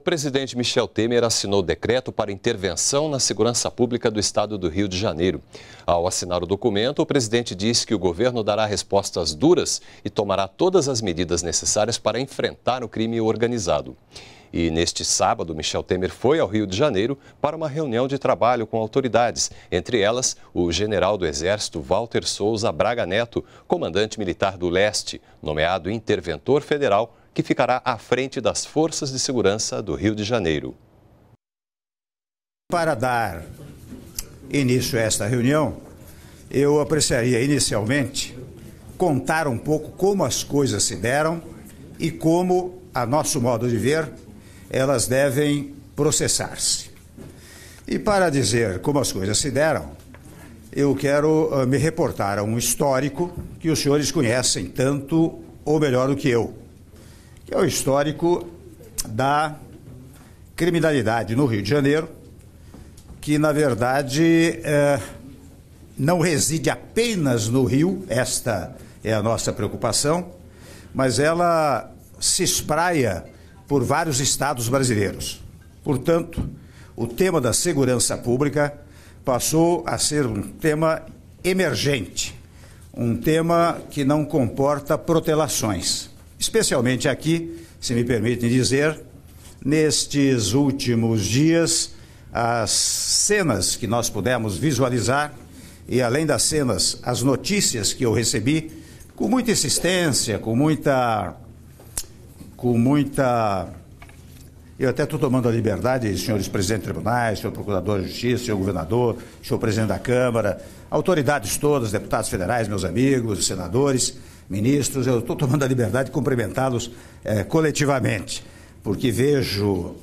presidente Michel Temer assinou decreto para intervenção na segurança pública do estado do Rio de Janeiro. Ao assinar o documento, o presidente disse que o governo dará respostas duras e tomará todas as medidas necessárias para enfrentar o crime organizado. E neste sábado, Michel Temer foi ao Rio de Janeiro para uma reunião de trabalho com autoridades, entre elas o general do Exército Walter Souza Braga Neto, comandante militar do Leste, nomeado interventor federal que ficará à frente das Forças de Segurança do Rio de Janeiro. Para dar início a esta reunião, eu apreciaria inicialmente contar um pouco como as coisas se deram e como, a nosso modo de ver, elas devem processar-se. E para dizer como as coisas se deram, eu quero ah, me reportar a um histórico que os senhores conhecem tanto ou melhor do que eu que é o histórico da criminalidade no Rio de Janeiro, que na verdade é, não reside apenas no Rio, esta é a nossa preocupação, mas ela se espraia por vários estados brasileiros. Portanto, o tema da segurança pública passou a ser um tema emergente, um tema que não comporta protelações especialmente aqui, se me permitem dizer, nestes últimos dias, as cenas que nós pudemos visualizar e, além das cenas, as notícias que eu recebi, com muita insistência, com muita. com muita. Eu até estou tomando a liberdade, senhores presidentes de tribunais, senhor procurador de justiça, senhor governador, senhor presidente da Câmara, autoridades todas, deputados federais, meus amigos, senadores, ministros, eu estou tomando a liberdade de cumprimentá-los é, coletivamente, porque vejo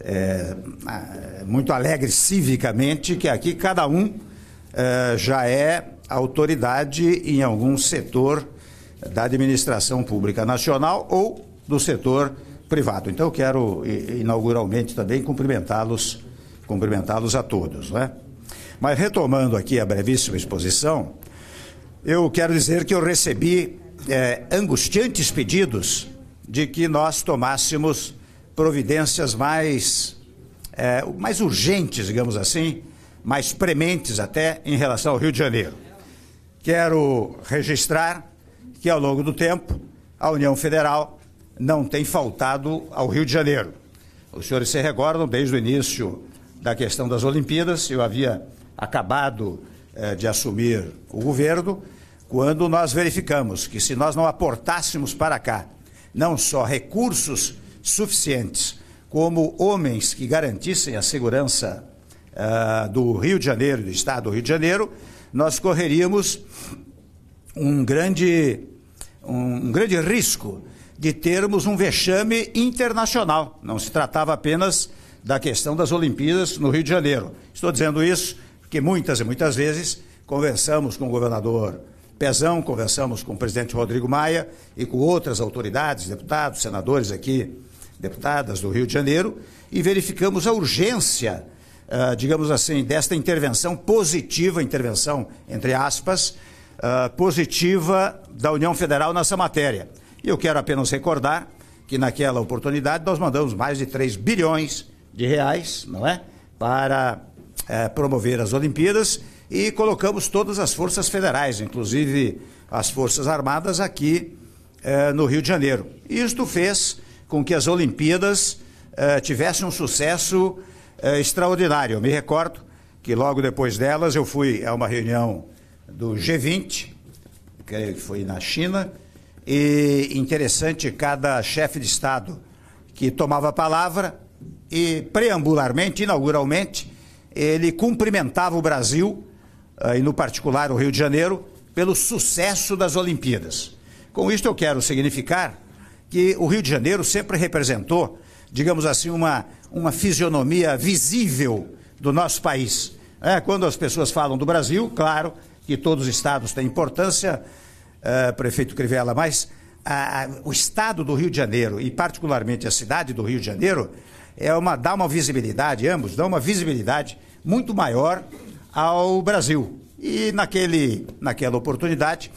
é, ah, muito alegre civicamente que aqui cada um é, já é autoridade em algum setor da administração pública nacional ou do setor privado. Então eu quero inauguralmente também cumprimentá-los, cumprimentá-los a todos, né? Mas retomando aqui a brevíssima exposição, eu quero dizer que eu recebi é, angustiantes pedidos de que nós tomássemos providências mais, é, mais urgentes, digamos assim, mais prementes até em relação ao Rio de Janeiro. Quero registrar que ao longo do tempo a União Federal não tem faltado ao Rio de Janeiro. Os senhores se recordam, desde o início da questão das Olimpíadas, eu havia acabado é, de assumir o governo, quando nós verificamos que se nós não aportássemos para cá não só recursos suficientes, como homens que garantissem a segurança é, do Rio de Janeiro, do Estado do Rio de Janeiro, nós correríamos um grande, um grande risco de termos um vexame internacional. Não se tratava apenas da questão das Olimpíadas no Rio de Janeiro. Estou dizendo isso porque muitas e muitas vezes conversamos com o governador Pezão, conversamos com o presidente Rodrigo Maia e com outras autoridades, deputados, senadores aqui, deputadas do Rio de Janeiro, e verificamos a urgência, uh, digamos assim, desta intervenção positiva, intervenção entre aspas, uh, positiva da União Federal nessa matéria. E eu quero apenas recordar que naquela oportunidade nós mandamos mais de 3 bilhões de reais, não é? Para é, promover as Olimpíadas e colocamos todas as forças federais, inclusive as Forças Armadas, aqui é, no Rio de Janeiro. Isto fez com que as Olimpíadas é, tivessem um sucesso extraordinário. Eu me recordo que logo depois delas eu fui a uma reunião do G20, creio que foi na China, e interessante, cada chefe de Estado que tomava a palavra e preambularmente, inauguralmente, ele cumprimentava o Brasil, eh, e no particular o Rio de Janeiro, pelo sucesso das Olimpíadas. Com isto eu quero significar que o Rio de Janeiro sempre representou, digamos assim, uma, uma fisionomia visível do nosso país. É, quando as pessoas falam do Brasil, claro que todos os estados têm importância, eh, prefeito Crivella, mas o estado do Rio de Janeiro, e particularmente a cidade do Rio de Janeiro, é uma, dá uma visibilidade, ambos dão uma visibilidade muito maior ao Brasil. E naquele, naquela oportunidade,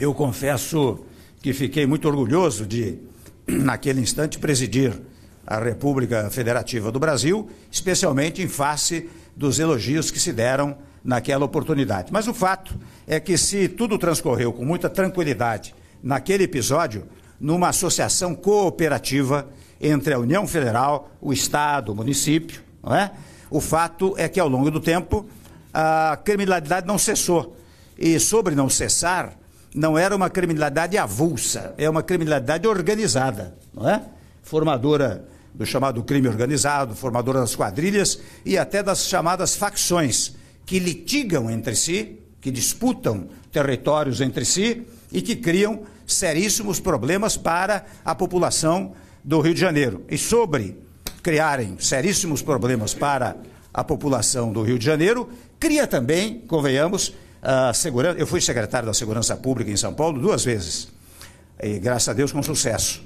eu confesso que fiquei muito orgulhoso de, naquele instante, presidir a República Federativa do Brasil, especialmente em face dos elogios que se deram naquela oportunidade. Mas o fato é que, se tudo transcorreu com muita tranquilidade naquele episódio, numa associação cooperativa entre a União Federal, o Estado, o município, não é? O fato é que, ao longo do tempo, a criminalidade não cessou. E sobre não cessar, não era uma criminalidade avulsa, é uma criminalidade organizada, não é? Formadora do chamado crime organizado, formadora das quadrilhas e até das chamadas facções que litigam entre si, que disputam territórios entre si e que criam seríssimos problemas para a população do Rio de Janeiro. E sobre criarem seríssimos problemas para a população do Rio de Janeiro, cria também, convenhamos, a segurança. Eu fui secretário da Segurança Pública em São Paulo duas vezes, e graças a Deus com sucesso.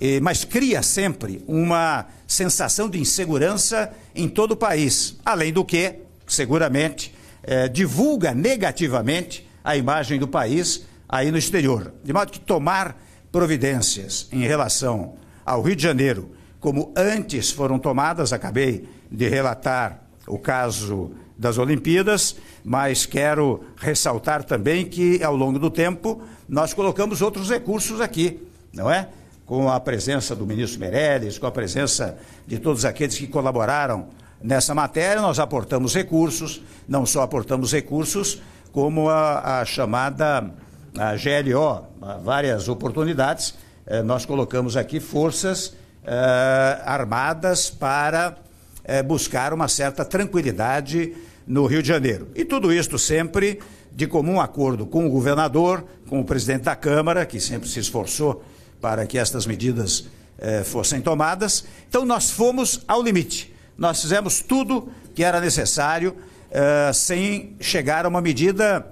E, mas cria sempre uma sensação de insegurança em todo o país, além do que, seguramente, é, divulga negativamente a imagem do país aí no exterior. De modo que tomar providências em relação ao Rio de Janeiro como antes foram tomadas, acabei de relatar o caso das Olimpíadas, mas quero ressaltar também que ao longo do tempo nós colocamos outros recursos aqui, não é? Com a presença do ministro Meirelles, com a presença de todos aqueles que colaboraram nessa matéria, nós aportamos recursos, não só aportamos recursos, como a, a chamada a GLO, várias oportunidades, eh, nós colocamos aqui forças eh, armadas para eh, buscar uma certa tranquilidade no Rio de Janeiro. E tudo isto sempre de comum acordo com o governador, com o presidente da Câmara, que sempre se esforçou para que estas medidas eh, fossem tomadas. Então, nós fomos ao limite. Nós fizemos tudo que era necessário, sem chegar a uma medida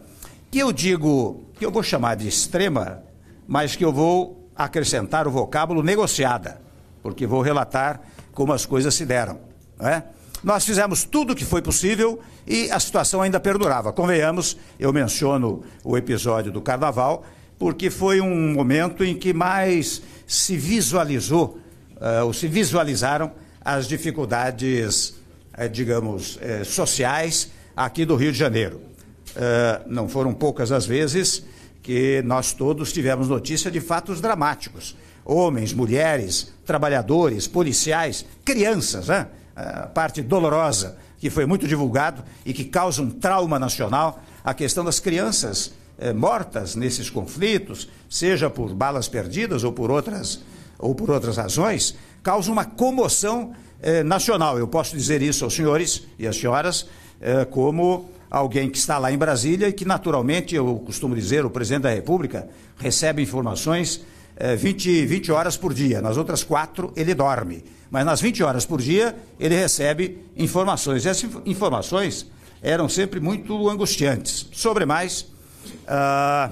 que eu digo, que eu vou chamar de extrema, mas que eu vou acrescentar o vocábulo negociada porque vou relatar como as coisas se deram. Né? Nós fizemos tudo o que foi possível e a situação ainda perdurava. Convenhamos, eu menciono o episódio do carnaval, porque foi um momento em que mais se visualizou, uh, ou se visualizaram as dificuldades, uh, digamos, uh, sociais aqui do Rio de Janeiro. não foram poucas as vezes que nós todos tivemos notícia de fatos dramáticos homens, mulheres, trabalhadores, policiais, crianças, né? a parte dolorosa que foi muito divulgado e que causa um trauma nacional, a questão das crianças eh, mortas nesses conflitos, seja por balas perdidas ou por outras, ou por outras razões, causa uma comoção eh, nacional. Eu posso dizer isso aos senhores e às senhoras eh, como alguém que está lá em Brasília e que, naturalmente, eu costumo dizer, o presidente da República recebe informações é, 20, 20 horas por dia, nas outras quatro ele dorme. Mas nas 20 horas por dia ele recebe informações. Essas informações eram sempre muito angustiantes. Sobre mais, ah,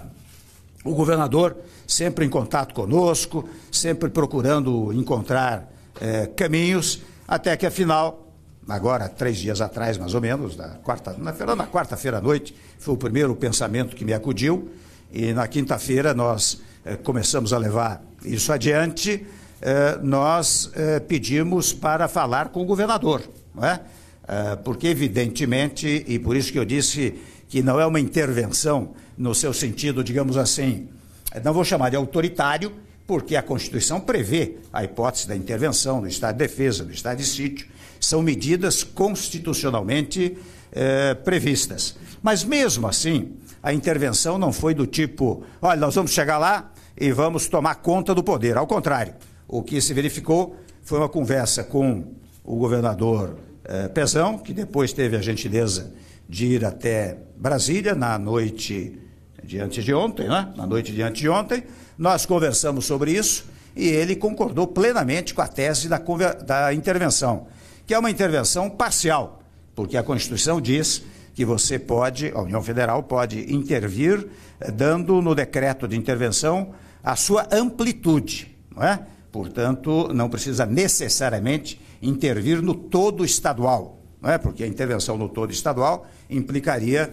o governador sempre em contato conosco, sempre procurando encontrar é, caminhos, até que afinal, agora três dias atrás mais ou menos, na quarta, na quarta-feira à noite, foi o primeiro pensamento que me acudiu, e na quinta-feira nós eh, começamos a levar isso adiante. Eh, nós eh, pedimos para falar com o governador, não é? Eh, porque, evidentemente, e por isso que eu disse que não é uma intervenção no seu sentido, digamos assim, eh, não vou chamar de autoritário, porque a Constituição prevê a hipótese da intervenção do Estado de Defesa, do Estado de Sítio. São medidas constitucionalmente eh, previstas. Mas, mesmo assim, a intervenção não foi do tipo, olha, nós vamos chegar lá e vamos tomar conta do poder. Ao contrário, o que se verificou foi uma conversa com o governador eh, Pezão, que depois teve a gentileza de ir até Brasília na noite de antes de ontem, né? na noite de antes de ontem. Nós conversamos sobre isso e ele concordou plenamente com a tese da, da intervenção, que é uma intervenção parcial, porque a Constituição diz que você pode, a União Federal pode intervir, eh, dando no decreto de intervenção a sua amplitude, não é? Portanto, não precisa necessariamente intervir no todo estadual, não é? Porque a intervenção no todo estadual implicaria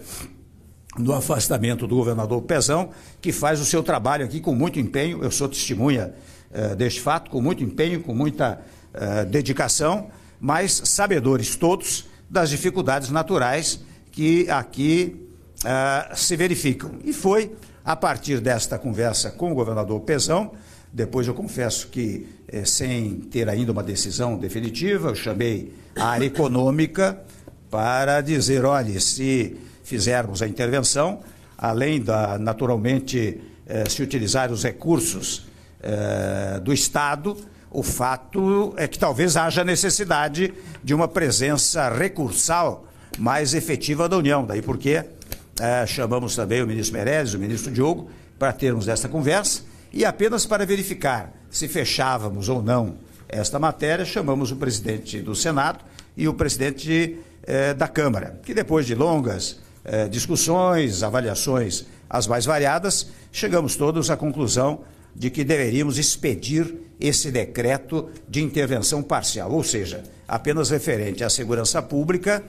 no afastamento do governador Pezão, que faz o seu trabalho aqui com muito empenho. Eu sou testemunha eh, deste fato, com muito empenho, com muita eh, dedicação, mas sabedores todos das dificuldades naturais que aqui uh, se verificam. E foi a partir desta conversa com o governador Pezão, depois eu confesso que, eh, sem ter ainda uma decisão definitiva, eu chamei a área econômica para dizer: olha, se fizermos a intervenção, além da, naturalmente, eh, se utilizar os recursos eh, do Estado, o fato é que talvez haja necessidade de uma presença recursal mais efetiva da União. Daí porque é, chamamos também o ministro Meirelles, o ministro Diogo, para termos essa conversa e apenas para verificar se fechávamos ou não esta matéria, chamamos o presidente do Senado e o presidente eh, da Câmara, que depois de longas eh, discussões, avaliações as mais variadas, chegamos todos à conclusão de que deveríamos expedir esse decreto de intervenção parcial, ou seja, apenas referente à segurança pública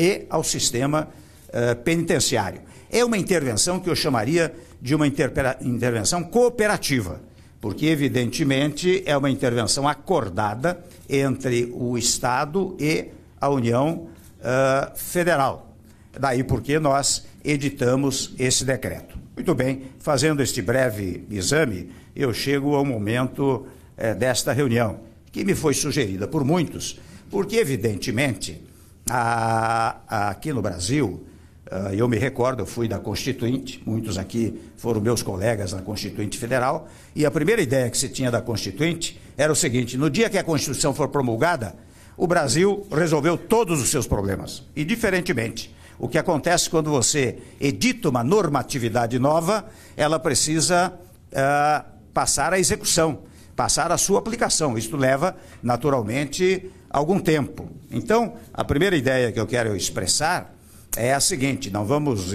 e ao sistema eh, penitenciário. É uma intervenção que eu chamaria de uma intervenção cooperativa, porque, evidentemente, é uma intervenção acordada entre o Estado e a União eh, Federal. Daí porque nós editamos esse decreto. Muito bem, fazendo este breve exame, eu chego ao momento eh, desta reunião, que me foi sugerida por muitos, porque, evidentemente, a, aqui no Brasil, eh, eu me recordo, eu fui da Constituinte, muitos aqui foram meus colegas na Constituinte Federal, e a primeira ideia que se tinha da Constituinte era o seguinte: no dia que a Constituição for promulgada, o Brasil resolveu todos os seus problemas. E, diferentemente, o que acontece quando você edita uma normatividade nova, ela precisa uh, passar à execução, passar à sua aplicação. Isto leva, naturalmente, algum tempo. Então, a primeira ideia que eu quero expressar é a seguinte: não vamos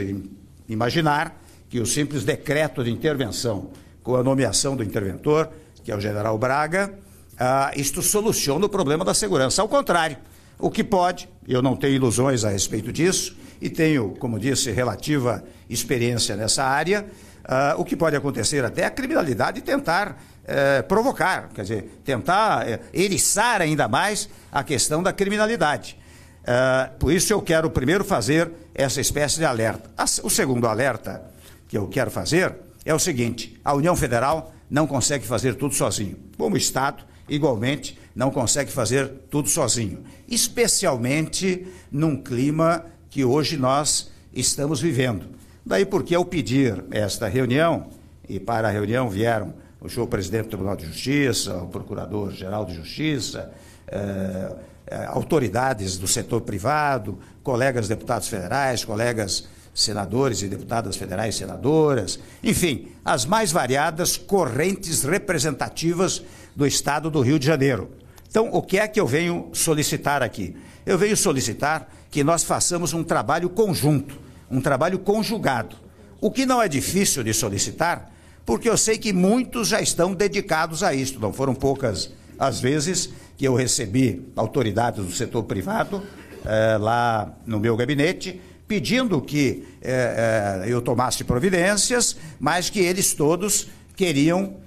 imaginar que o simples decreto de intervenção, com a nomeação do interventor, que é o general Braga, ah, isto soluciona o problema da segurança. Ao contrário, o que pode, eu não tenho ilusões a respeito disso, e tenho, como disse, relativa experiência nessa área, ah, o que pode acontecer até é a criminalidade tentar é, provocar, quer dizer, tentar é, eriçar ainda mais a questão da criminalidade. É, por isso eu quero primeiro fazer essa espécie de alerta. O segundo alerta que eu quero fazer é o seguinte: a União Federal não consegue fazer tudo sozinho, como Estado igualmente não consegue fazer tudo sozinho, especialmente num clima que hoje nós estamos vivendo. Daí porque ao pedir esta reunião, e para a reunião vieram o senhor presidente do Tribunal de Justiça, o procurador-geral de Justiça, eh, eh, autoridades do setor privado, colegas deputados federais, colegas senadores e deputadas federais senadoras, enfim, as mais variadas correntes representativas do Estado do Rio de Janeiro. Então, o que é que eu venho solicitar aqui? Eu venho solicitar que nós façamos um trabalho conjunto, um trabalho conjugado. O que não é difícil de solicitar porque eu sei que muitos já estão dedicados a isso. Não foram poucas as vezes que eu recebi autoridades do setor privado eh, lá no meu gabinete pedindo que eh, eh, eu tomasse providências, mas que eles todos queriam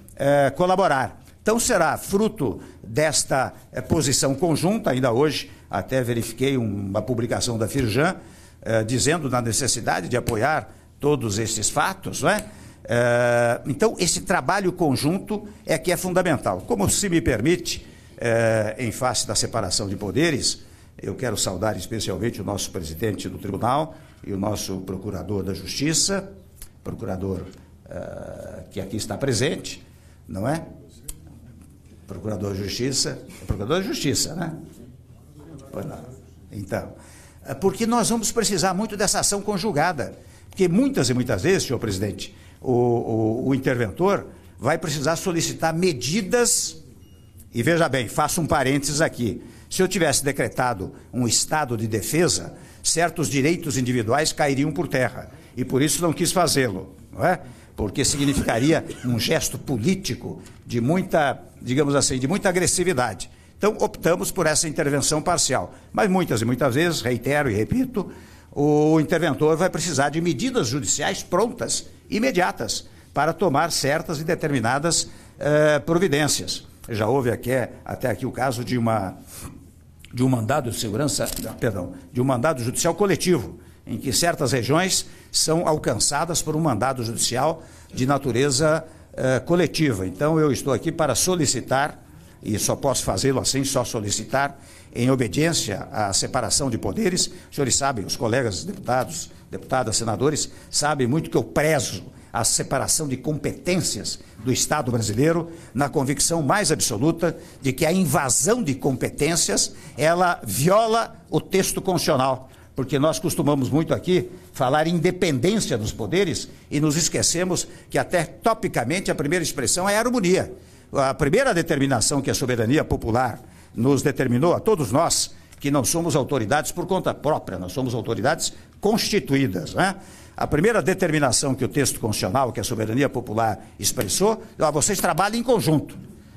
colaborar. Então será fruto desta posição conjunta, ainda hoje até verifiquei uma publicação da Firjan dizendo da necessidade de apoiar todos esses fatos, não é? Eh, então, esse trabalho conjunto é que é fundamental. Como se me permite, eh, em face da separação de poderes, eu quero saudar especialmente o nosso presidente do tribunal e o nosso procurador da Justiça, procurador eh, que aqui está presente, não é? Procurador da Justiça, procurador da Justiça, né? Pois não. Então, porque nós vamos precisar muito dessa ação conjugada, porque muitas e muitas vezes, senhor presidente, o, o, o interventor vai precisar solicitar medidas. E veja bem, faço um parênteses aqui. Se eu tivesse decretado um estado de defesa, certos direitos individuais cairiam por terra. E por isso não quis fazê-lo, não é? Porque significaria um gesto político de muita, digamos assim, de muita agressividade. Então optamos por essa intervenção parcial. Mas muitas e muitas vezes, reitero e repito, o interventor vai precisar de medidas judiciais prontas, imediatas, para tomar certas e determinadas eh, providências. Já houve aqui, até aqui o caso de uma de um mandado de segurança, perdão, de um mandado judicial coletivo, em que certas regiões são alcançadas por um mandado judicial de natureza eh, coletiva. Então eu estou aqui para solicitar e só posso fazê-lo assim, só solicitar em obediência à separação de poderes. Os senhores sabem, os colegas deputados, deputadas, senadores, sabem muito que eu prezo a separação de competências do Estado brasileiro na convicção mais absoluta de que a invasão de competências ela viola o texto constitucional, porque nós costumamos muito aqui falar independência dos poderes e nos esquecemos que até topicamente a primeira expressão é a harmonia. A primeira determinação que a é soberania popular nos determinou, a todos nós, que não somos autoridades por conta própria, nós somos autoridades constituídas. Né? A primeira determinação que o texto constitucional, que a soberania popular expressou, é ah, vocês trabalhem em conjunto.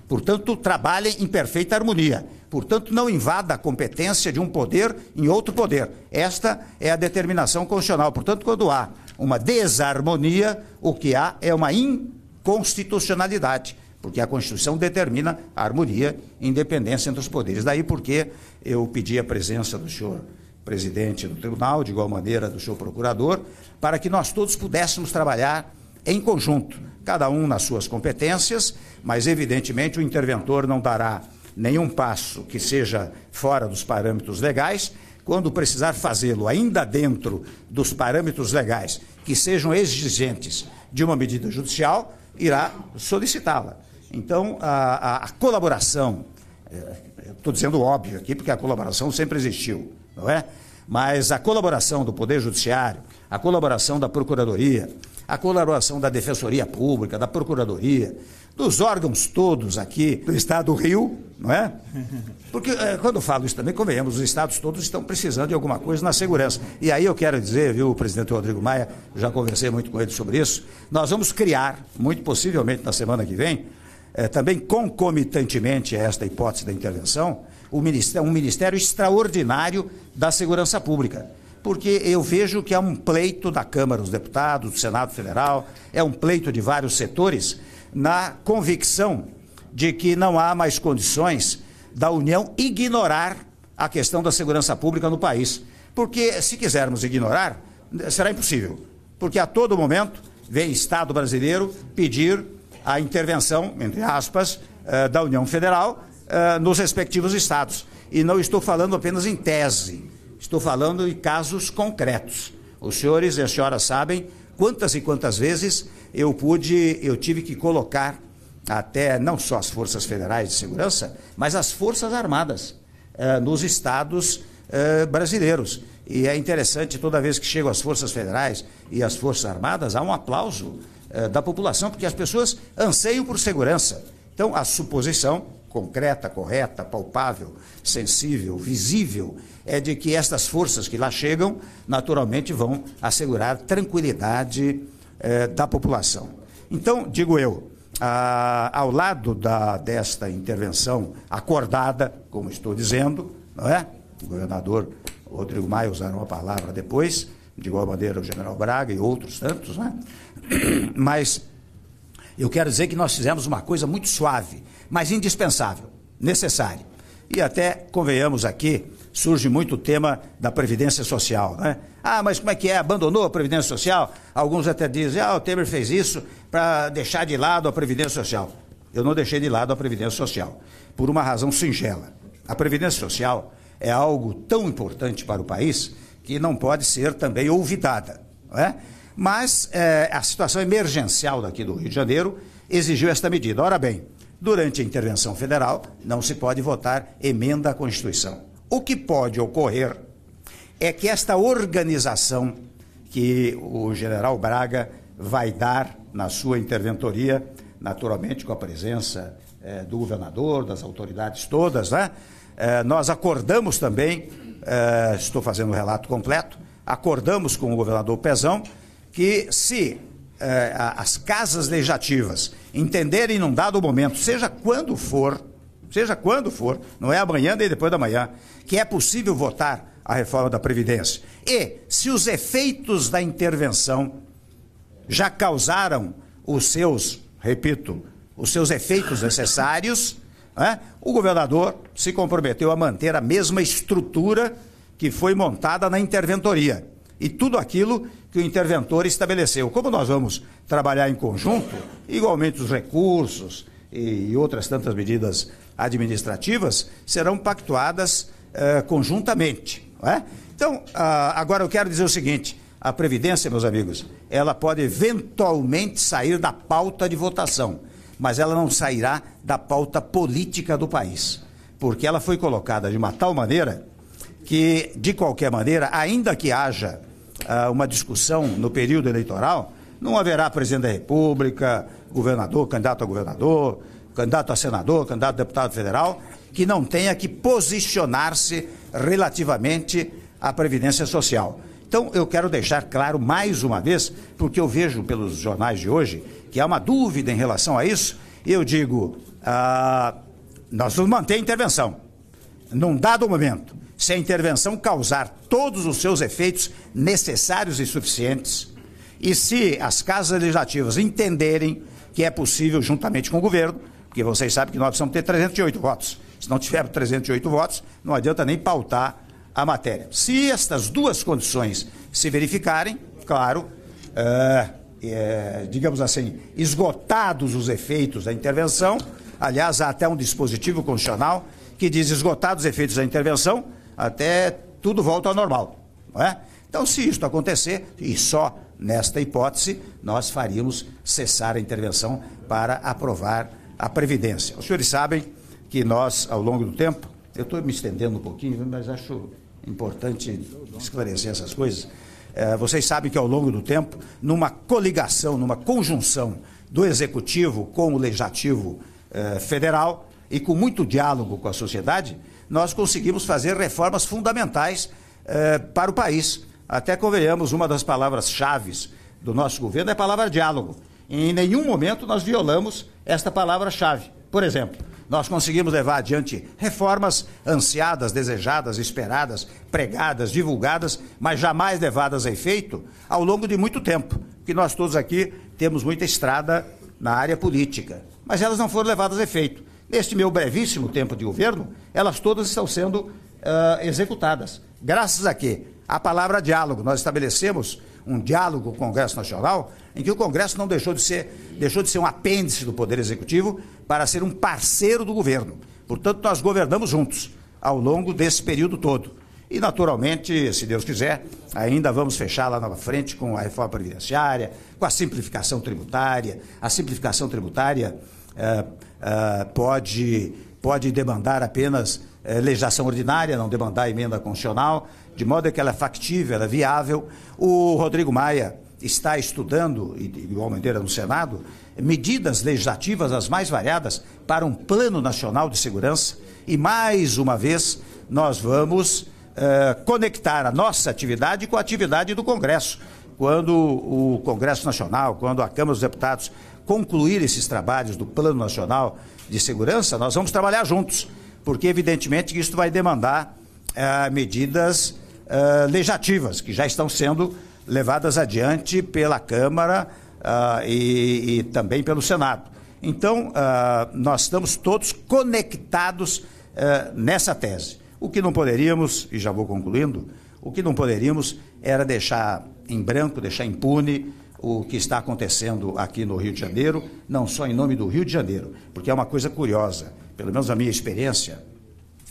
Portanto, trabalhem em perfeita harmonia. Portanto, não invada a competência de um poder em outro poder. Esta é a determinação constitucional. Portanto, quando há uma desarmonia, o que há é uma inconstitucionalidade porque a Constituição determina a harmonia e independência entre os poderes. Daí porque eu pedi a presença do senhor presidente do tribunal, de igual maneira do senhor procurador, para que nós todos pudéssemos trabalhar em conjunto, cada um nas suas competências, mas evidentemente o interventor não dará nenhum passo que seja fora dos parâmetros legais, quando precisar fazê-lo ainda dentro dos parâmetros legais que sejam exigentes de uma medida judicial, irá solicitá-la. Então, a, a, a colaboração, é, estou dizendo óbvio aqui, porque a colaboração sempre existiu, não é? Mas a colaboração do Poder Judiciário, a colaboração da Procuradoria, a colaboração da Defensoria Pública, da Procuradoria, dos órgãos todos aqui do Estado do Rio, não é? Porque é, quando falo isso também, convenhamos, os estados todos estão precisando de alguma coisa na segurança. E aí eu quero dizer, viu, presidente Rodrigo Maia, já conversei muito com ele sobre isso, nós vamos criar, muito possivelmente na semana que vem, é, também concomitantemente a esta hipótese da intervenção, um ministério, um ministério extraordinário da Segurança Pública. Porque eu vejo que é um pleito da Câmara dos Deputados, do Senado Federal, é um pleito de vários setores, na convicção de que não há mais condições da União ignorar a questão da segurança pública no país. Porque se quisermos ignorar, será impossível. Porque a todo momento vem Estado brasileiro pedir a intervenção, entre aspas, eh, da União Federal eh, nos respectivos estados. E não estou falando apenas em tese, estou falando em casos concretos. Os senhores e as senhoras sabem quantas e quantas vezes eu pude, eu tive que colocar até não só as forças federais de segurança, mas as forças armadas eh, nos estados brasileiros. E é interessante, toda vez que chegam as Forças Federais e as Forças Armadas, há um aplauso eh, da população, porque as pessoas anseiam por segurança. Então, a suposição concreta, correta, palpável, sensível, visível, é de que estas forças que lá chegam, naturalmente, vão assegurar tranquilidade eh, da população. Então, digo eu, ah, ao lado da, desta intervenção acordada, como estou dizendo, não é? O governador Rodrigo Maia usará uma palavra depois de igual maneira o general Braga e outros tantos, né? Mas eu quero dizer que nós fizemos uma coisa muito suave, mas indispensável, necessária. E até, convenhamos aqui, surge muito o tema da Previdência Social, né? Ah, mas como é que é? Abandonou a Previdência Social? Alguns até dizem, ah, o Temer fez isso para deixar de lado a Previdência Social. Eu não deixei de lado a Previdência Social, por uma razão singela. A Previdência Social é algo tão importante para o país que não pode ser também olvidada. É? Mas é, a situação emergencial daqui do Rio de Janeiro exigiu esta medida. Ora bem, durante a intervenção federal não se pode votar emenda à Constituição. O que pode ocorrer é que esta organização que o general Braga vai dar na sua interventoria, naturalmente com a presença é, do governador, das autoridades todas, né? É, nós acordamos também, é, estou fazendo o um relato completo, acordamos com o governador Pezão que se é, as casas legislativas entenderem num dado momento, seja quando for, seja quando for, não é amanhã nem depois da manhã, que é possível votar a reforma da Previdência. E se os efeitos da intervenção já causaram os seus, repito, os seus efeitos necessários, né, o governador se comprometeu a manter a mesma estrutura que foi montada na interventoria e tudo aquilo que o interventor estabeleceu. Como nós vamos trabalhar em conjunto, igualmente os recursos e outras tantas medidas administrativas serão pactuadas eh, conjuntamente. É? Então, ah, agora eu quero dizer o seguinte: a Previdência, meus amigos, ela pode eventualmente sair da pauta de votação mas ela não sairá da pauta política do país, porque ela foi colocada de uma tal maneira que, de qualquer maneira, ainda que haja uh, uma discussão no período eleitoral, não haverá presidente da República, governador, candidato a governador, candidato a senador, candidato a deputado federal, que não tenha que posicionar-se relativamente à Previdência Social. Então, eu quero deixar claro mais uma vez, porque eu vejo pelos jornais de hoje que há uma dúvida em relação a isso. Eu digo, ah, nós vamos manter a intervenção. Num dado momento, se a intervenção causar todos os seus efeitos necessários e suficientes, e se as casas legislativas entenderem que é possível, juntamente com o governo, porque vocês sabem que nós precisamos ter 308 votos. Se não tivermos 308 votos, não adianta nem pautar a matéria. Se estas duas condições se verificarem, claro, é, é, digamos assim, esgotados os efeitos da intervenção, aliás, há até um dispositivo constitucional que diz esgotados os efeitos da intervenção, até tudo volta ao normal. Não é? Então, se isto acontecer, e só nesta hipótese, nós faríamos cessar a intervenção para aprovar a Previdência. Os senhores sabem que nós, ao longo do tempo, eu estou me estendendo um pouquinho, mas acho importante esclarecer essas coisas. É, vocês sabem que ao longo do tempo, numa coligação, numa conjunção do executivo com o legislativo é, federal e com muito diálogo com a sociedade, nós conseguimos fazer reformas fundamentais é, para o país. Até convenhamos, uma das palavras-chave do nosso governo é a palavra diálogo. Em nenhum momento nós violamos esta palavra-chave. Por exemplo, nós conseguimos levar adiante reformas ansiadas, desejadas, esperadas, pregadas, divulgadas, mas jamais levadas a efeito ao longo de muito tempo, que nós todos aqui temos muita estrada na área política, mas elas não foram levadas a efeito. Neste meu brevíssimo tempo de governo, elas todas estão sendo uh, executadas. Graças a quê? A palavra diálogo. Nós estabelecemos um diálogo com o Congresso Nacional, em que o Congresso não deixou de ser, deixou de ser um apêndice do Poder Executivo para ser um parceiro do governo. Portanto, nós governamos juntos ao longo desse período todo. E, naturalmente, se Deus quiser, ainda vamos fechar lá na frente com a reforma previdenciária, com a simplificação tributária. A simplificação tributária eh, eh, pode, pode demandar apenas eh, legislação ordinária, não demandar emenda constitucional de modo que ela é factível, ela é viável. O Rodrigo Maia está estudando, e de igual maneira é no Senado, medidas legislativas as mais variadas para um plano nacional de segurança. E mais uma vez, nós vamos eh, conectar a nossa atividade com a atividade do Congresso. Quando o Congresso Nacional, quando a Câmara dos Deputados concluir esses trabalhos do Plano Nacional de Segurança, nós vamos trabalhar juntos, porque evidentemente isso vai demandar eh, medidas eh, legislativas, que já estão sendo levadas adiante pela Câmara uh, e, e, também pelo Senado. Então, uh, nós estamos todos conectados eh, nessa tese. O que não poderíamos, e já vou concluindo, o que não poderíamos era deixar em branco, deixar impune o que está acontecendo aqui no Rio de Janeiro, não só em nome do Rio de Janeiro, porque é uma coisa curiosa, pelo menos a minha experiência,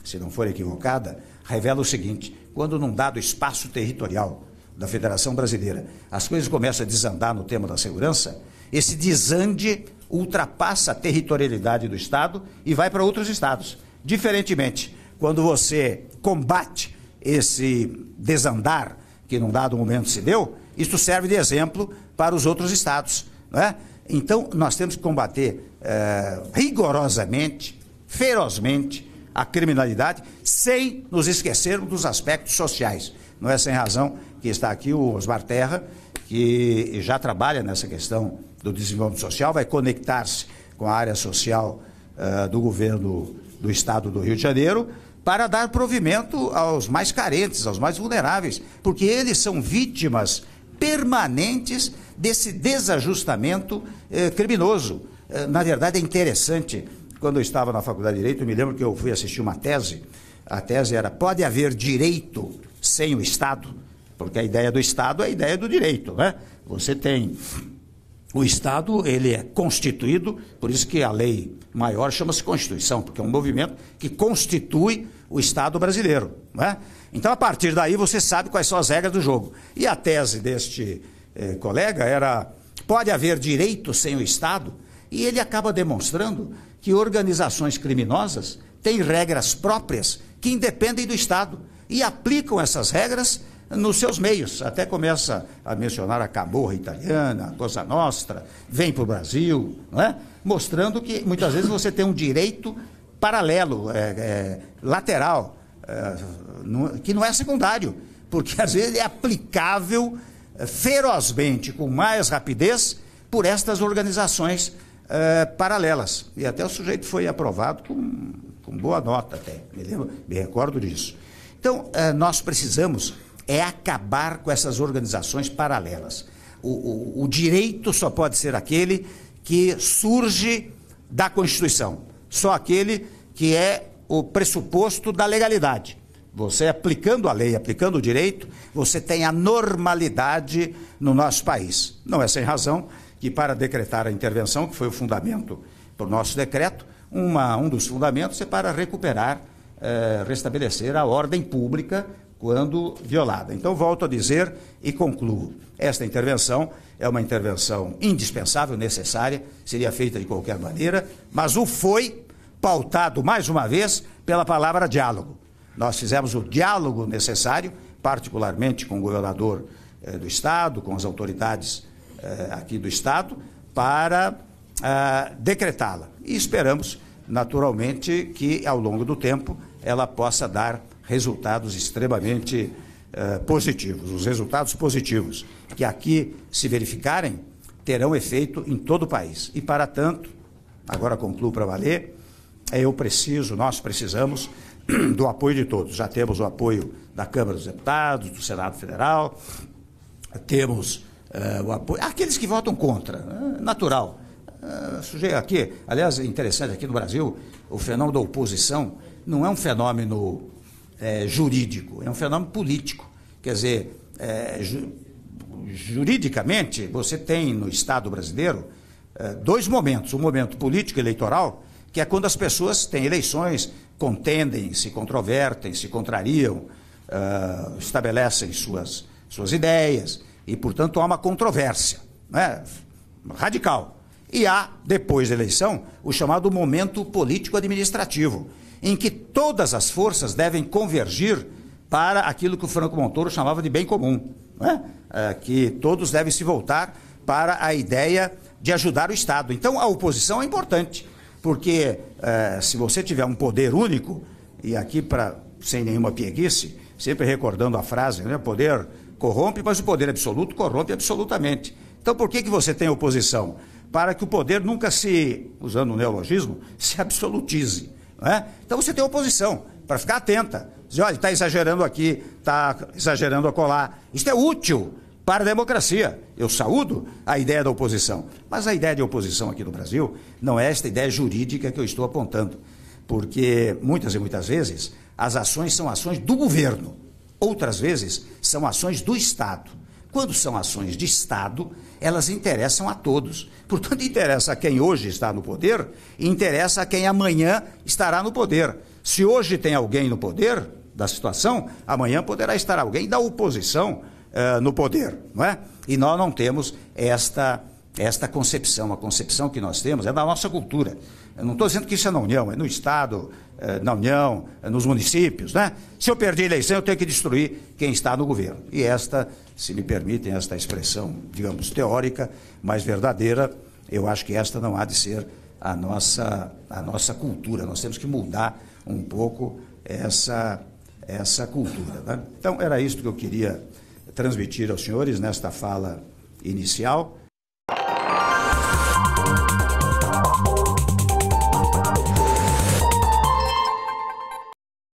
se não for equivocada, revela o seguinte: quando num dado espaço territorial da Federação Brasileira as coisas começam a desandar no tema da segurança, esse desande ultrapassa a territorialidade do Estado e vai para outros estados. Diferentemente, quando você combate esse desandar que num dado momento se deu, isso serve de exemplo para os outros estados. Não é? Então, nós temos que combater eh, rigorosamente, ferozmente, a criminalidade, sem nos esquecermos dos aspectos sociais. Não é sem razão que está aqui o Osmar Terra, que já trabalha nessa questão do desenvolvimento social, vai conectar-se com a área social uh, do governo do estado do Rio de Janeiro para dar provimento aos mais carentes, aos mais vulneráveis, porque eles são vítimas permanentes desse desajustamento eh, criminoso. Eh, na verdade, é interessante quando eu estava na faculdade de Direito, eu me lembro que eu fui assistir uma tese. A tese era: pode haver direito sem o Estado? Porque a ideia do Estado é a ideia do direito, né? Você tem o Estado, ele é constituído, por isso que a lei maior chama-se Constituição, porque é um movimento que constitui o Estado brasileiro. Né? Então, a partir daí, você sabe quais são as regras do jogo. E a tese deste eh, colega era: pode haver direito sem o Estado? E ele acaba demonstrando que organizações criminosas têm regras próprias que independem do Estado e aplicam essas regras nos seus meios. Até começa a mencionar a Caborra italiana, a Cosa Nostra, vem para o Brasil, não é? mostrando que muitas vezes você tem um direito paralelo, é, é, lateral, é, não, que não é secundário, porque às vezes ele é aplicável é, ferozmente, com mais rapidez, por estas organizações uh, paralelas. E até o sujeito foi aprovado com, com boa nota, até. Me, lembro, me recordo disso. Então, uh, nós precisamos é acabar com essas organizações paralelas. O, o, o direito só pode ser aquele que surge da Constituição, só aquele que é o pressuposto da legalidade. Você aplicando a lei, aplicando o direito, você tem a normalidade no nosso país. Não é sem razão que, para decretar a intervenção, que foi o fundamento do nosso decreto, uma, um dos fundamentos é para recuperar, eh, restabelecer a ordem pública quando violada. Então, volto a dizer e concluo: esta intervenção é uma intervenção indispensável, necessária, seria feita de qualquer maneira, mas o foi pautado mais uma vez pela palavra diálogo. Nós fizemos o diálogo necessário, particularmente com o governador eh, do Estado, com as autoridades eh, aqui do Estado para ah, decretá-la. E esperamos, naturalmente, que ao longo do tempo ela possa dar resultados extremamente eh, positivos. Os resultados positivos que aqui se verificarem terão efeito em todo o país. E para tanto, agora concluo para valer, eu preciso, nós precisamos do apoio de todos. Já temos o apoio da Câmara dos Deputados, do Senado Federal, temos uh, o apoio. Aqueles que votam contra, né? natural. Uh, sujeito aqui, aliás, interessante aqui no Brasil, o fenômeno da oposição não é um fenômeno é, jurídico, é um fenômeno político. Quer dizer, é, ju, juridicamente, você tem no Estado brasileiro é, dois momentos: o um momento político-eleitoral, que é quando as pessoas têm eleições, contendem, se controvertem, se contrariam, estabelecem suas, suas ideias. E, portanto, há uma controvérsia né? radical. E há, depois da eleição, o chamado momento político-administrativo, em que todas as forças devem convergir para aquilo que o Franco Montoro chamava de bem comum, né? é, que todos devem se voltar para a ideia de ajudar o Estado. Então, a oposição é importante, porque é, se você tiver um poder único, e aqui, para sem nenhuma pieguice, sempre recordando a frase, né? poder corrompe, mas o poder absoluto corrompe absolutamente. Então por que, que você tem oposição? Para que o poder nunca se, usando o neologismo, se absolutize. É? Então você tem oposição, para ficar atenta. Dizer, olha, está exagerando aqui, está exagerando acolá. Isto é útil para a democracia. Eu saúdo a ideia da oposição. Mas a ideia de oposição aqui no Brasil não é esta ideia jurídica que eu estou apontando. Porque muitas e muitas vezes as ações são ações do governo. Outras vezes são ações do Estado. Quando são ações de Estado, elas interessam a todos. Portanto, interessa a quem hoje está no poder, interessa a quem amanhã estará no poder. Se hoje tem alguém no poder da situação, amanhã poderá estar alguém da oposição uh, no poder, não é? E nós não temos esta esta concepção, a concepção que nós temos é da nossa cultura. Eu não estou dizendo que isso é na União, é no Estado, eh, na União, eh, nos municípios, né? Se eu perder a eleição, eu tenho que destruir quem está no governo. E esta, se me permitem esta expressão, digamos, teórica, mas verdadeira, eu acho que esta não há de ser a nossa, a nossa cultura. Nós temos que mudar um pouco essa, essa cultura. Né? Então, era isso que eu queria transmitir aos senhores nesta fala inicial.